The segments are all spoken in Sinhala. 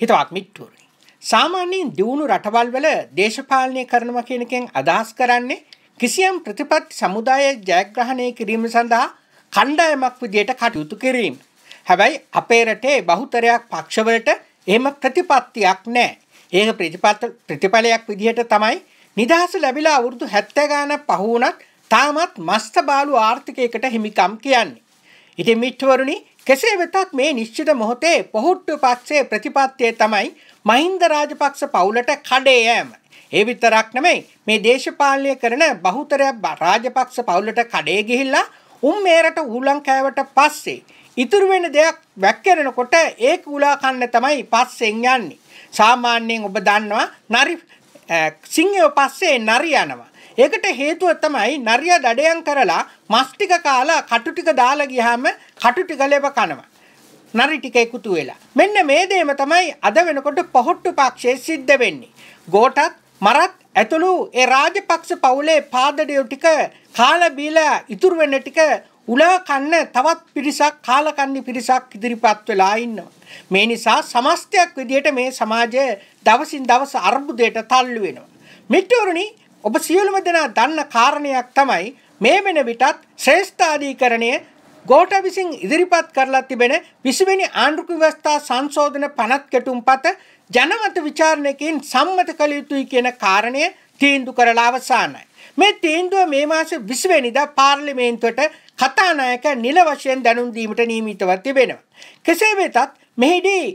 හිතවත් මිට්ටුවරනි. සාමාන්‍යයෙන් දියුණු රටවල් වල දේශපාලනය කරනවා කියනකෙන් අදහස් කරන්නේ කිසියම් ප්‍රතිපත් සමුදාය ජයග්‍රහණය කිරීම සඳහා කණ්ඩායමක් විදියට කටයුතු කිරීම. හැබැයි අපේ රටේ බහුතරයක් පක්ෂවලට එහෙම ප්‍රතිපත්තියක් නැහැ. ඒක ප්‍රතිපත් ප්‍රතිඵලයක් විදිහට තමයි නිදහස ලැබිලා අවුරුදු 70 ගානක් පහු වුණත් තාමත් මස්ත බාලු ආර්ථිකයකට හිමිකම් කියන්නේ. ඉතින් මිත්‍රවරුනි කෙසේ වෙතත් මේ නිශ්චිත මොහොතේ පොහොට්ටු පක්ෂයේ ප්‍රතිපත්තිය තමයි මහින්ද රාජපක්ෂ පවුලට කඩේ යෑම. ඒ විතරක් නෙමෙයි මේ දේශපාලනය කරන බහුතරයක් රාජපක්ෂ පවුලට කඩේ ගිහිල්ලා උන් මේරට ඌලං කෑවට පස්සේ ඉතුරු වෙන දෙයක් වැක්කරනකොට ඒක උලා කන්න තමයි පස්සෙන් යන්නේ. සාමාන්‍යයෙන් ඔබ දන්නවා නරි සිංහයෝ පස්සේ නරි යනවා. ඒකට හේතුව තමයි නරිය දඩයන් කරලා මස් ටික කාලා කටු ටික දාලා ගියාම කටු ටික ලැබ කනවා. නරි ටික එකතු වෙලා. මෙන්න මේ දෙයම තමයි අද වෙනකොට පොහොට්ටු පක්ෂයේ සිද්ධ වෙන්නේ. ගෝටත් මරත් ඇතුළු ඒ රාජපක්ෂ පවුලේ පාදඩයෝ ටික කාලා බීලා ඉතුරු වෙන ටික උලා කන්න තවත් පිරිසක් කාලකන්ණි පිරිසක් ඉදිරිපත් වෙලා ඉන්නවා. මේ නිසා සමස්තයක් විදියට මේ සමාජය දවසින් දවස අර්බුදයට තල්ලු වෙනවා. මිත්‍රවරුනි ඔබ සියලුම දෙනා දන්න කාරණයක් තමයි මේ වෙන විටත් ශ්‍රේෂ්ඨාධීකරණය ගෝට විසින් ඉදිරිපත් කරලා තිබෙන විසිවෙනි ආණ්ඩුක ව්‍යවස්ථා සංශෝධන පනත් කෙටුම්පත ජනමත විචාරණයකින් සම්මත කළ යුතුයි කියන කාරණය තීන්දු කරලා අවසానයි. මේ තීන්දුව මේ මාසේ 20 වෙනිදා පාර්ලිමේන්තුවට කතානායක නිල වශයෙන් දැනුම් දීමට නියමිතව තිබෙනවා. කෙසේ වෙතත් මෙහිදී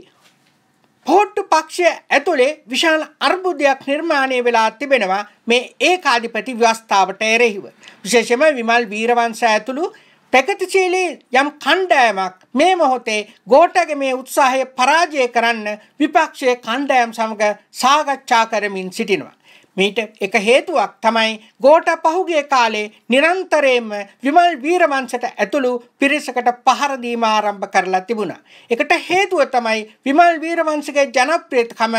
පෝට්ටු පක්ෂය ඇතුළේ විශාල අර්බුදයක් නිර්මාණය වෙලා තිබෙනවා මේ ඒකාධිපති ව්‍යවස්ථාවට එරෙහිව. විශේෂම විමල් වීරවංශ ඇතුළු ප්‍රගතිශීලී යම් කණ්ඩායමක් මේ මොහොතේ ගෝඨගේ මේ උත්සාහය පරාජය කරන්න විපක්ෂයේ කණ්ඩායම් සමග සාකච්ඡා කරමින් සිටිනවා. මීට එක හේතුවක් තමයි ගෝඨ පහුගිය කාලේ නිරන්තරයෙන්ම විමල් වීරවංශට ඇතුළු පිරිසකට පහර දීම ආරම්භ කරලා තිබුණා. ඒකට හේතුව තමයි විමල් වීරවංශගේ ජනප්‍රියකම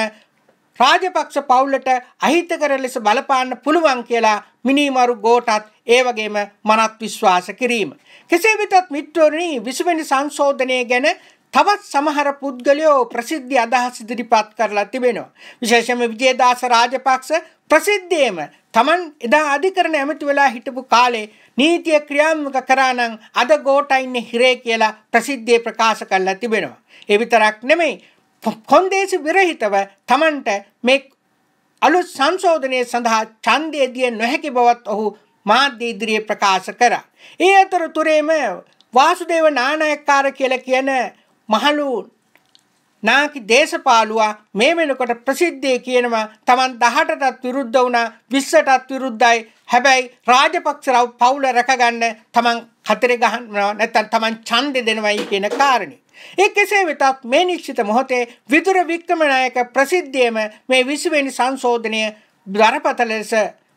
රාජපක්ෂ පවුලට අහිතකර ලෙස බලපාන්න පුළුවන් කියලා මිනිමරු ගෝටත් ඒ වගේම මනත් විශ්වාස කිරීම. කෙසේ වෙතත් මිත්‍රෝනි 20 වෙනි සංශෝධනය ගැන තවත් සමහර පුද්ගලයෝ ප්‍රසිද්ධ අදහස් ඉදිරිපත් කරලා තිබෙනවා. විශේෂයෙන්ම විජේදාස රාජපක්ෂ ප්‍රසිද්ධියේම Taman එදා අධිකරණ ඇමති වෙලා හිටපු කාලේ නීතිය ක්‍රියාත්මක කරා නම් අද ගෝටයින්නේ හිරේ කියලා ප්‍රසිද්ධියේ ප්‍රකාශ කරලා තිබෙනවා. ඒ විතරක් නෙමෙයි කොන්දේසි විරහිතව Tamanට මේ අලුත් සංශෝධනය සඳහා ඡන්දය දිය නොහැකි බවත් ඔහු මාධ්‍ය ඉදිරියේ ප්‍රකාශ කරා. ඒ අතරතුරේම වාසුදේව නානායක්කාර කියලා කියන මහලු නාකි දේශපාලුවා මේ වෙනකොට ප්‍රසිද්ධියේ කියනවා Taman 18ටත් විරුද්ධ වුණා 20ටත් විරුද්ධයි හැබැයි රාජපක්ෂරව පවුල රැකගන්න Taman කතරේ ගහනවා නැත්නම් Taman ඡන්දෙ දෙනවයි කියන කාරණේ ඒ කෙසේ වෙතත් මේ නිශ්චිත මොහොතේ විදුර වික්‍රමනායක ප්‍රසිද්ධියම මේ 20 වෙනි සංශෝධනය දරපතල ලෙස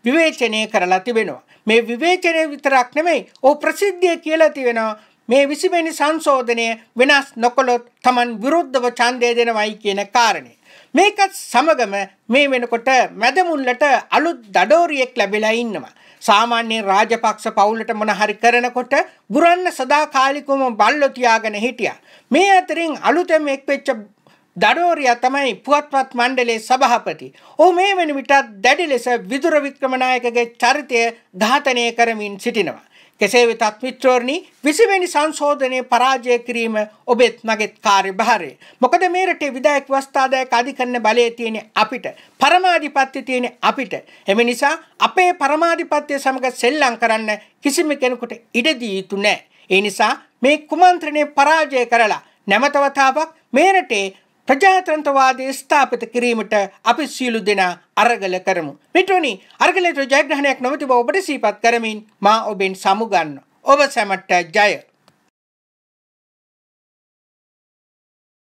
විවේචනය කරලා තිබෙනවා. මේ විවේචනය විතරක් නෙමෙයි, ਉਹ ප්‍රසිද්ධිය කියලා තිබෙනවා මේ 20 වෙනි සංශෝධනය වෙනස් නොකළොත් Taman විරුද්ධව ඡන්දය දෙනවයි කියන කාරණේ. මේකත් සමගම මේ වෙනකොට මැදමුල්ලට අලුත් දඩෝරියෙක් ලැබිලා ඉන්නවා. සාමාන්‍යයෙන් රාජපක්ෂ පවුලට මොන හරි කරනකොට බුරන්න සදාකාලිකවම බල්ලෝ තියාගෙන හිටියා. මේ අතරින් අලුතෙන් එක්වෙච්ච දඩෝරියා තමයි පුවත්පත් මණ්ඩලයේ සභාපති. ඔහු මේ වෙන විටත් දැඩි ලෙස විදුර වික්‍රමනායකගේ චරිතය ඝාතනය කරමින් සිටිනවා. කෙසේ වෙතත් මිත්‍රෝරණි විසිවැනි සංශෝධනය පරාජය කිරීම ඔබෙත් මගෙත් කාර්යභාරය. මොකද මේ රටේ විදායක වස්ථාදායක අධිකරණ බලය තියෙන අපිට පරමාධිපත්‍ය තියෙන අපිට. එම නිසා අපේ පරමාධිපත්‍ය සමග සෙල්ලම් කරන්න කිසිම කෙනෙකුට ඉඩ දී යුතු නැහැ. ඒ නිසා මේ කුමන්ත්‍රණය පරාජය කරලා නැවතවතාවක් මේ රටේ ප්‍රජාතන්ත්‍රවාදය ස්ථාපිත කිරීමට අපි සියලු දෙනා අරගල කරමු. මිටුවනි අරගලට ජයග්‍රහණයක් නොමැති බව ඔබට සීපත් කරමින් මා ඔබෙන් සමුගන්න. ඔබ සැමට ජය.